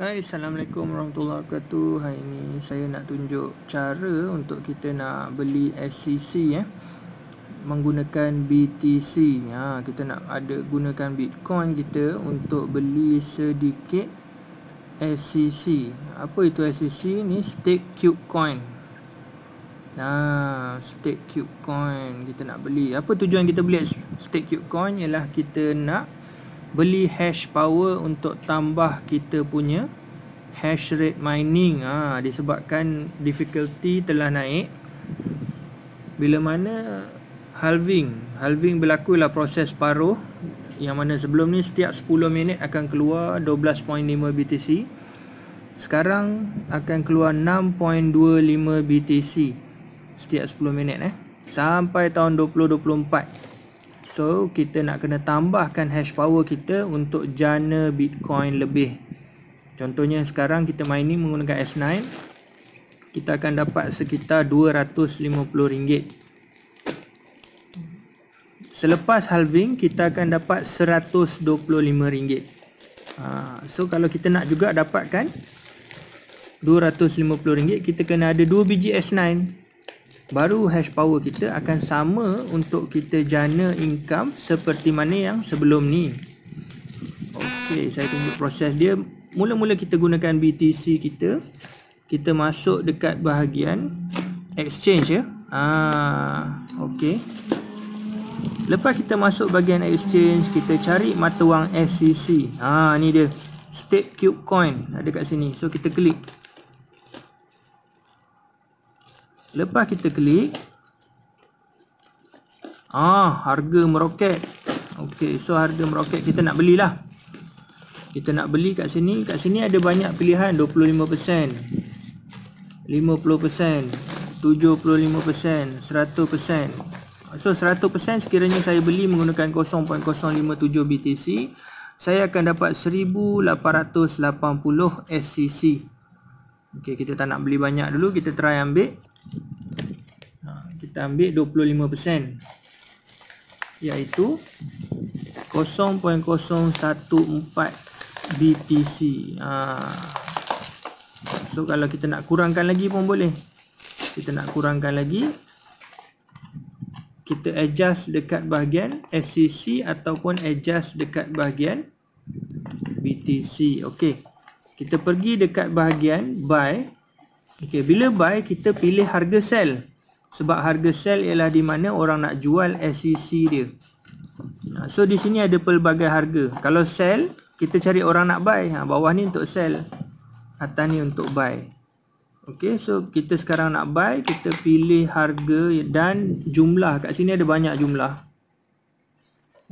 Hai, Assalamualaikum warahmatullahi wabarakatuh. Hari ini saya nak tunjuk cara untuk kita nak beli SCC eh menggunakan BTC. Ha, kita nak ada gunakan Bitcoin kita untuk beli sedikit SCC. Apa itu SCC? Ni stake cube coin. Nah, ha, stake cube coin kita nak beli. Apa tujuan kita beli stake cube coin ialah kita nak beli hash power untuk tambah kita punya hash rate mining ha, disebabkan difficulty telah naik bila mana halving halving berlaku lah proses paruh yang mana sebelum ni setiap 10 minit akan keluar 12.5 BTC sekarang akan keluar 6.25 BTC setiap 10 minit eh sampai tahun 2024 So kita nak kena tambahkan hash power kita untuk jana Bitcoin lebih. Contohnya sekarang kita mining menggunakan S9 kita akan dapat sekitar RM250. Selepas halving kita akan dapat RM125. Ha, so kalau kita nak juga dapatkan RM250 kita kena ada 2 biji S9 baru hash power kita akan sama untuk kita jana income seperti mana yang sebelum ni Okey, saya tunjuk proses dia mula-mula kita gunakan BTC kita kita masuk dekat bahagian exchange ya ah, okey. lepas kita masuk bahagian exchange kita cari mata wang SCC ah, ni dia Stake cube coin ada kat sini so kita klik Lepas kita klik ah harga meroket. Okey, so harga meroket kita nak belilah. Kita nak beli kat sini, kat sini ada banyak pilihan 25%. 50%. 75%, 100%. So 100% sekiranya saya beli menggunakan 0.057 BTC, saya akan dapat 1880 SCC. Okey, kita tak nak beli banyak dulu, kita try ambil kita ambil 25% iaitu 0.014 BTC ha. so kalau kita nak kurangkan lagi pun boleh kita nak kurangkan lagi kita adjust dekat bahagian SCC ataupun adjust dekat bahagian BTC ok kita pergi dekat bahagian buy ok bila buy kita pilih harga sell sebab harga sell ialah di mana orang nak jual SEC dia ha, so di sini ada pelbagai harga kalau sell kita cari orang nak buy ha, bawah ni untuk sell atas ni untuk buy Okay, so kita sekarang nak buy kita pilih harga dan jumlah kat sini ada banyak jumlah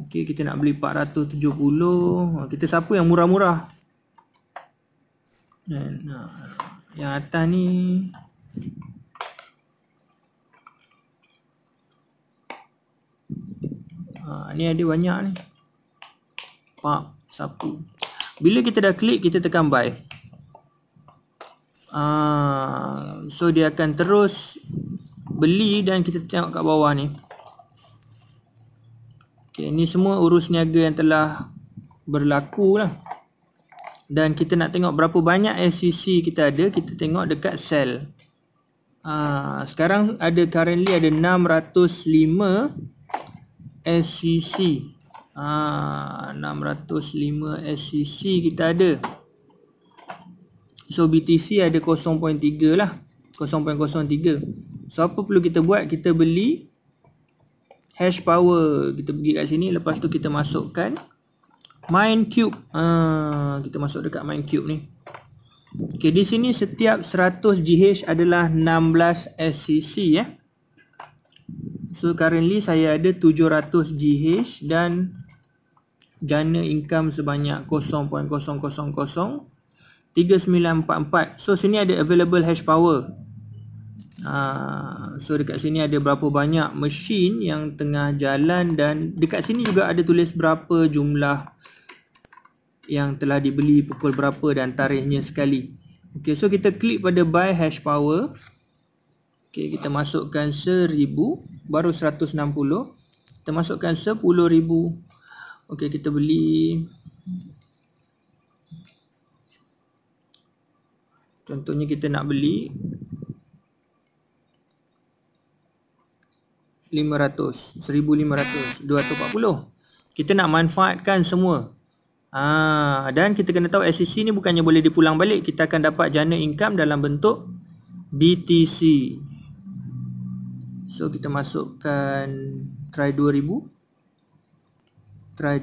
Okay, kita nak beli 470 ha, kita siapa yang murah-murah dan -murah? Ha, yang atas ni Ha, ni ada banyak ni. Pak, sapu. Bila kita dah klik, kita tekan buy. Ha, so, dia akan terus beli dan kita tengok kat bawah ni. Okay, ni semua urus niaga yang telah berlaku lah. Dan kita nak tengok berapa banyak SCC e kita ada, kita tengok dekat sell. Ha, sekarang ada currently ada 605 SCC. SCC ha, 605 SCC kita ada So BTC ada 0.3 lah 0.03 So apa perlu kita buat? Kita beli Hash power Kita pergi kat sini Lepas tu kita masukkan mine cube ha, Kita masuk dekat cube ni Okay di sini setiap 100 GH adalah 16 SCC eh So currently saya ada 700 GH dan jana income sebanyak 0.000 3944. So sini ada available hash power. Uh, so dekat sini ada berapa banyak mesin yang tengah jalan dan dekat sini juga ada tulis berapa jumlah yang telah dibeli pukul berapa dan tarikhnya sekali. Okay, so kita klik pada buy hash power. Okey, kita masukkan seribu baru seratus enam puluh. Kita masukkan sepuluh ribu. Okey, kita beli Contohnya kita nak beli lima lima ratus ratus seribu dua 500, empat puluh. Kita nak manfaatkan semua. Ah, dan kita kena tahu SEC ni bukannya boleh dipulang balik, kita akan dapat jana income dalam bentuk BTC. So kita masukkan try 2000 try 3000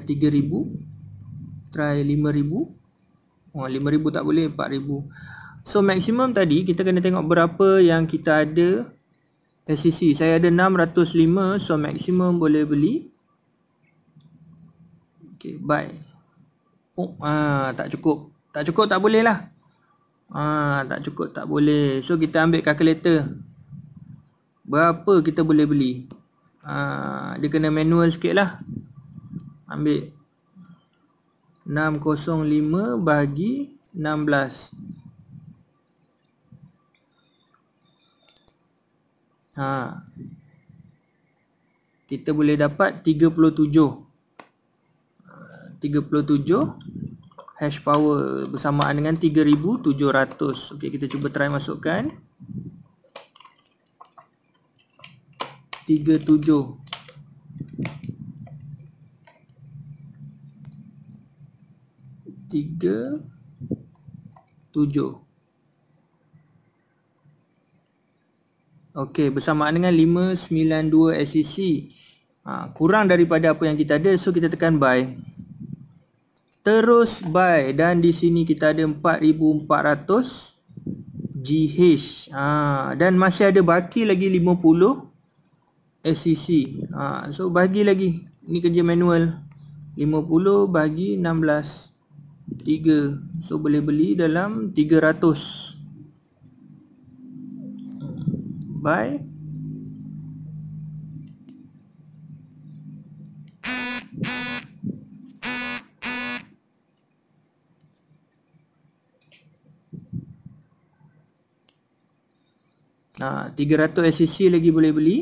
try 5000 oh 5000 tak boleh 4000 so maksimum tadi kita kena tengok berapa yang kita ada SCC saya ada 605 so maksimum boleh beli Okay, buy oh ah tak cukup tak cukup tak boleh lah ah tak cukup tak boleh so kita ambil calculator Berapa kita boleh beli ha, Dia kena manual sikit lah Ambil 605 bagi 16 ha. Kita boleh dapat 37 37 Hash power bersamaan dengan 3700 okay, Kita cuba try masukkan 37 Okey, bersamaan dengan 592 SEC e ha, Kurang daripada apa yang kita ada So kita tekan buy Terus buy Dan di sini kita ada 4400 GH ha, Dan masih ada baki lagi SEC ha, So bagi lagi Ni kerja manual 50 bagi 16 3 So boleh beli dalam 300 Buy Ha, 300 SEC lagi boleh beli.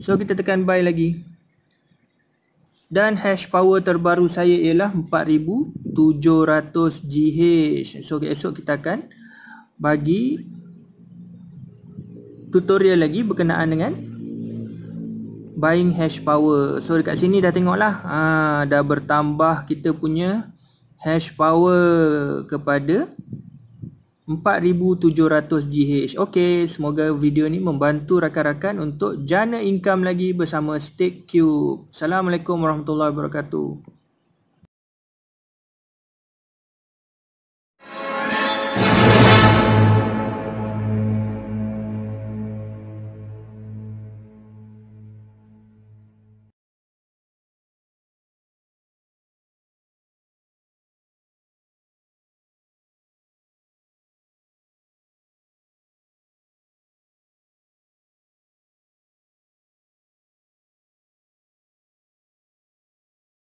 So kita tekan buy lagi Dan hash power terbaru saya ialah 4700 GH So esok kita akan bagi tutorial lagi berkenaan dengan Buying hash power So dekat sini dah tengok lah ha, ah, Dah bertambah kita punya hash power kepada 4700 4700 GH. Okey, semoga video ni membantu rakan-rakan untuk jana income lagi bersama Stake Cube. Assalamualaikum warahmatullahi wabarakatuh.